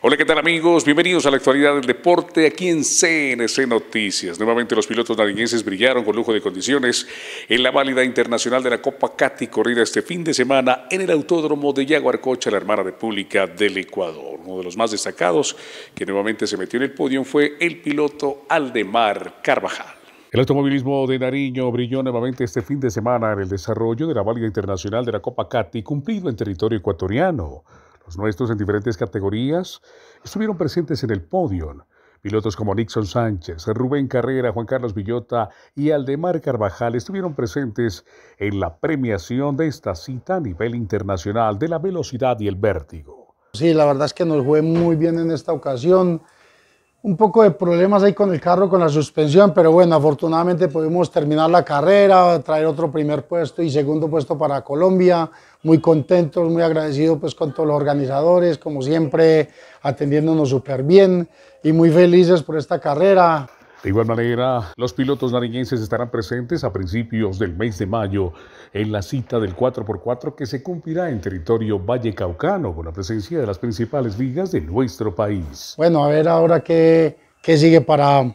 Hola, ¿qué tal amigos? Bienvenidos a la actualidad del deporte aquí en CNC Noticias. Nuevamente los pilotos nariñenses brillaron con lujo de condiciones en la válida internacional de la Copa Cati corrida este fin de semana en el Autódromo de Yaguarcocha, la hermana república del Ecuador. Uno de los más destacados que nuevamente se metió en el podio fue el piloto Aldemar Carvajal. El automovilismo de Nariño brilló nuevamente este fin de semana en el desarrollo de la válida internacional de la Copa Cati cumplido en territorio ecuatoriano. Los nuestros en diferentes categorías estuvieron presentes en el podio. Pilotos como Nixon Sánchez, Rubén Carrera, Juan Carlos Villota y Aldemar Carvajal estuvieron presentes en la premiación de esta cita a nivel internacional de la velocidad y el vértigo. Sí, la verdad es que nos fue muy bien en esta ocasión un poco de problemas ahí con el carro, con la suspensión, pero bueno, afortunadamente pudimos terminar la carrera, traer otro primer puesto y segundo puesto para Colombia. Muy contentos, muy agradecidos pues con todos los organizadores, como siempre, atendiéndonos súper bien y muy felices por esta carrera. De igual manera, los pilotos nariñenses estarán presentes a principios del mes de mayo en la cita del 4x4 que se cumplirá en territorio Valle Caucano con la presencia de las principales ligas de nuestro país. Bueno, a ver ahora qué, qué sigue para,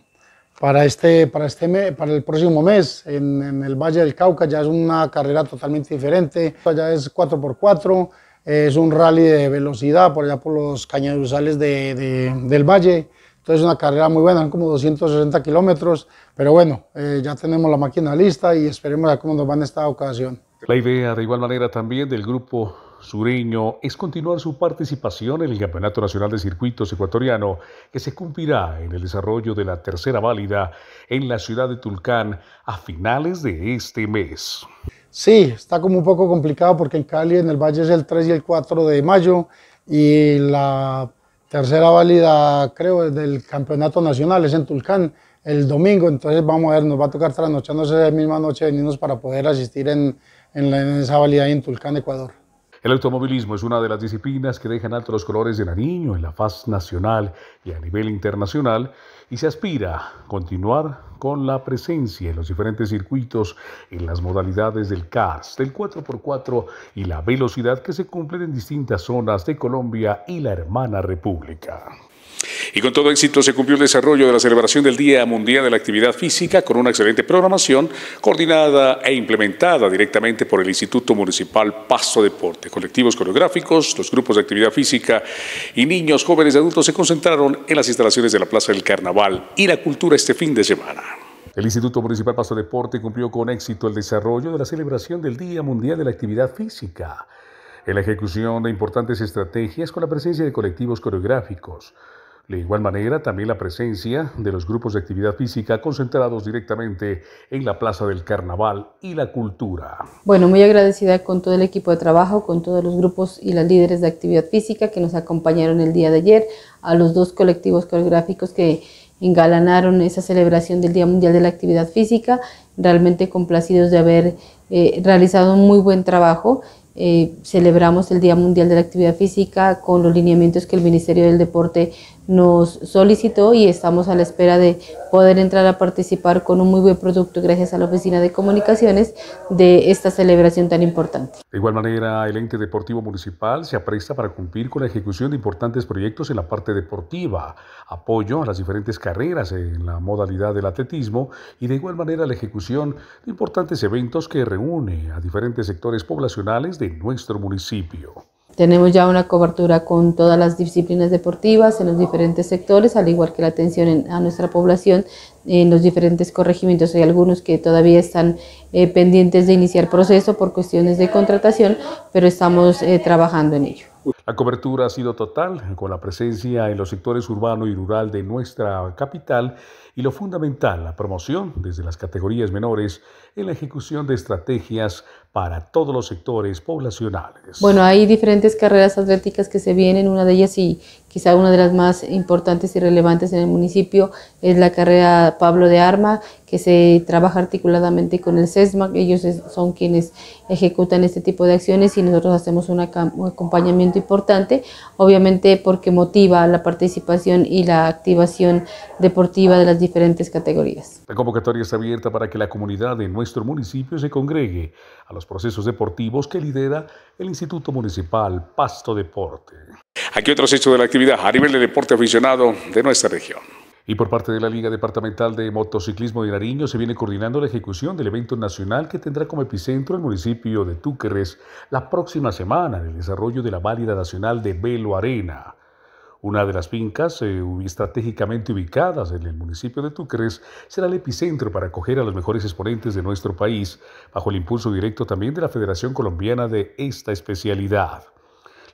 para, este, para, este mes, para el próximo mes en, el Valle del Cauca. Ya es una carrera totalmente diferente, ya es 4x4. Es un rally de velocidad por allá por los cañaduzales de, del valle entonces es una carrera muy buena, son como 260 kilómetros, pero bueno, eh, ya tenemos la máquina lista y esperemos a cómo nos va en esta ocasión. La idea de igual manera también del grupo sureño es continuar su participación en el Campeonato Nacional de Circuitos Ecuatoriano, que se cumplirá en el desarrollo de la tercera válida en la ciudad de Tulcán a finales de este mes. Sí, está como un poco complicado porque en Cali, en el Valle es el 3 y el 4 de mayo y la tercera válida, creo, del campeonato nacional, es en Tulcán, el domingo, entonces vamos a ver, nos va a tocar trasnocharnos esa misma noche venirnos para poder asistir en, esa válida ahí en Tulcán, Ecuador. El automovilismo es una de las disciplinas que dejan altos los colores de Nariño en la faz nacional y a nivel internacional y se aspira a continuar con la presencia en los diferentes circuitos en las modalidades del CARS, del 4x4 y la velocidad que se cumplen en distintas zonas de Colombia y la hermana República. Y con todo éxito se cumplió el desarrollo de la celebración del Día Mundial de la Actividad Física con una excelente programación coordinada e implementada directamente por el Instituto Municipal Paso Deporte. Colectivos coreográficos, los grupos de actividad física y niños, jóvenes y adultos se concentraron en las instalaciones de la Plaza del Carnaval y la cultura este fin de semana. El Instituto Municipal Paso Deporte cumplió con éxito el desarrollo de la celebración del Día Mundial de la Actividad Física, en la ejecución de importantes estrategias con la presencia de colectivos coreográficos, de igual manera, también la presencia de los grupos de actividad física concentrados directamente en la Plaza del Carnaval y la Cultura. Bueno, muy agradecida con todo el equipo de trabajo, con todos los grupos y las líderes de actividad física que nos acompañaron el día de ayer, a los dos colectivos coreográficos que engalanaron esa celebración del Día Mundial de la Actividad Física, realmente complacidos de haber eh, realizado un muy buen trabajo. Eh, celebramos el Día Mundial de la Actividad Física con los lineamientos que el Ministerio del Deporte nos solicitó y estamos a la espera de poder entrar a participar con un muy buen producto gracias a la Oficina de Comunicaciones de esta celebración tan importante. De igual manera, el ente deportivo municipal se apresta para cumplir con la ejecución de importantes proyectos en la parte deportiva, apoyo a las diferentes carreras en la modalidad del atletismo y de igual manera la ejecución de importantes eventos que reúne a diferentes sectores poblacionales de nuestro municipio. Tenemos ya una cobertura con todas las disciplinas deportivas en los diferentes sectores, al igual que la atención a nuestra población en los diferentes corregimientos. Hay algunos que todavía están eh, pendientes de iniciar proceso por cuestiones de contratación, pero estamos eh, trabajando en ello. La cobertura ha sido total con la presencia en los sectores urbano y rural de nuestra capital y lo fundamental, la promoción desde las categorías menores en la ejecución de estrategias para todos los sectores poblacionales. Bueno, hay diferentes carreras atléticas que se vienen, una de ellas y Quizá una de las más importantes y relevantes en el municipio es la carrera Pablo de Arma, que se trabaja articuladamente con el SESMAC. Ellos son quienes ejecutan este tipo de acciones y nosotros hacemos un acompañamiento importante, obviamente porque motiva la participación y la activación deportiva de las diferentes categorías. La convocatoria está abierta para que la comunidad de nuestro municipio se congregue a los procesos deportivos que lidera el Instituto Municipal Pasto Deporte. Aquí otros hechos de la actividad a nivel de deporte aficionado de nuestra región. Y por parte de la Liga Departamental de Motociclismo de Nariño se viene coordinando la ejecución del evento nacional que tendrá como epicentro el municipio de Túquerres la próxima semana en el desarrollo de la válida nacional de Belo Arena. Una de las fincas eh, estratégicamente ubicadas en el municipio de Túquerres será el epicentro para acoger a los mejores exponentes de nuestro país, bajo el impulso directo también de la Federación Colombiana de esta especialidad.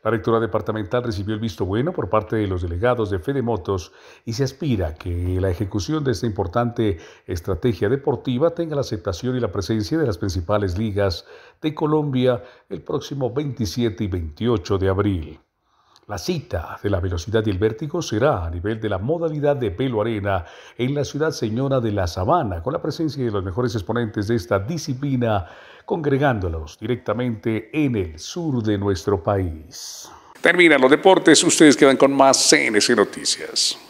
La rectora departamental recibió el visto bueno por parte de los delegados de Fedemotos y se aspira que la ejecución de esta importante estrategia deportiva tenga la aceptación y la presencia de las principales ligas de Colombia el próximo 27 y 28 de abril. La cita de la velocidad y el vértigo será a nivel de la modalidad de pelo arena en la ciudad señora de La Sabana, con la presencia de los mejores exponentes de esta disciplina, congregándolos directamente en el sur de nuestro país. Terminan los deportes, ustedes quedan con más CNC Noticias.